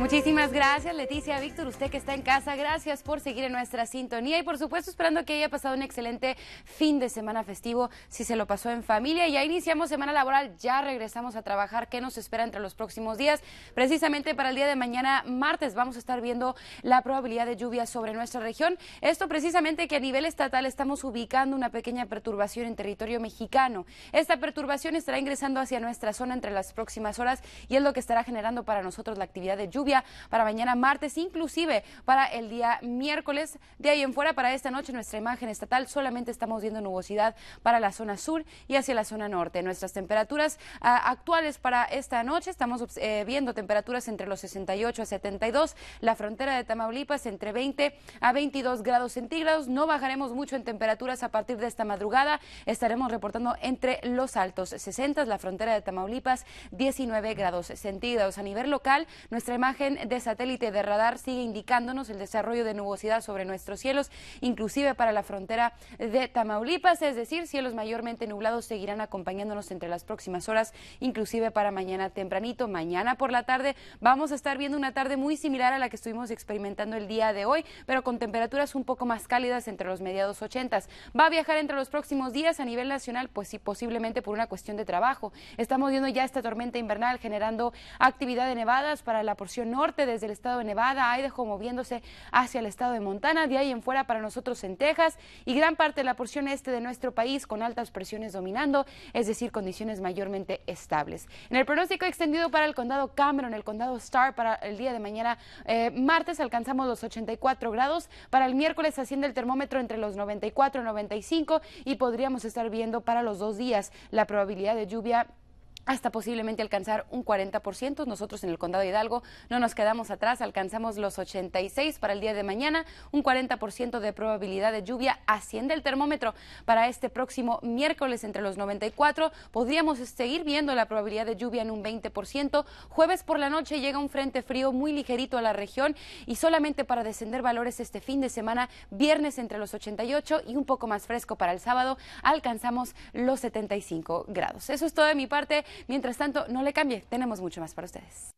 Muchísimas gracias, Leticia, Víctor, usted que está en casa, gracias por seguir en nuestra sintonía y por supuesto esperando que haya pasado un excelente fin de semana festivo, si se lo pasó en familia. Ya iniciamos semana laboral, ya regresamos a trabajar, ¿qué nos espera entre los próximos días? Precisamente para el día de mañana, martes, vamos a estar viendo la probabilidad de lluvia sobre nuestra región. Esto precisamente que a nivel estatal estamos ubicando una pequeña perturbación en territorio mexicano. Esta perturbación estará ingresando hacia nuestra zona entre las próximas horas y es lo que estará generando para nosotros la actividad de lluvia para mañana martes, inclusive para el día miércoles. De ahí en fuera, para esta noche, nuestra imagen estatal solamente estamos viendo nubosidad para la zona sur y hacia la zona norte. Nuestras temperaturas ah, actuales para esta noche, estamos eh, viendo temperaturas entre los 68 a 72, la frontera de Tamaulipas entre 20 a 22 grados centígrados. No bajaremos mucho en temperaturas a partir de esta madrugada. Estaremos reportando entre los altos 60, la frontera de Tamaulipas 19 grados centígrados. A nivel local, nuestra imagen imagen de satélite de radar sigue indicándonos el desarrollo de nubosidad sobre nuestros cielos, inclusive para la frontera de Tamaulipas, es decir, cielos mayormente nublados seguirán acompañándonos entre las próximas horas, inclusive para mañana tempranito, mañana por la tarde. Vamos a estar viendo una tarde muy similar a la que estuvimos experimentando el día de hoy, pero con temperaturas un poco más cálidas entre los mediados 80. Va a viajar entre los próximos días a nivel nacional, pues sí, posiblemente por una cuestión de trabajo. Estamos viendo ya esta tormenta invernal generando actividad de nevadas para la porción norte, desde el estado de Nevada, Idaho, moviéndose hacia el estado de Montana, de ahí en fuera para nosotros en Texas y gran parte de la porción este de nuestro país con altas presiones dominando, es decir, condiciones mayormente estables. En el pronóstico extendido para el condado Cameron, el condado Star para el día de mañana, eh, martes alcanzamos los 84 grados, para el miércoles asciende el termómetro entre los 94 y 95 y podríamos estar viendo para los dos días la probabilidad de lluvia hasta posiblemente alcanzar un 40%. Nosotros en el condado de Hidalgo no nos quedamos atrás, alcanzamos los 86 para el día de mañana, un 40% de probabilidad de lluvia asciende el termómetro para este próximo miércoles entre los 94. Podríamos seguir viendo la probabilidad de lluvia en un 20%. Jueves por la noche llega un frente frío muy ligerito a la región y solamente para descender valores este fin de semana, viernes entre los 88 y un poco más fresco para el sábado, alcanzamos los 75 grados. Eso es todo de mi parte. Mientras tanto, no le cambie, tenemos mucho más para ustedes.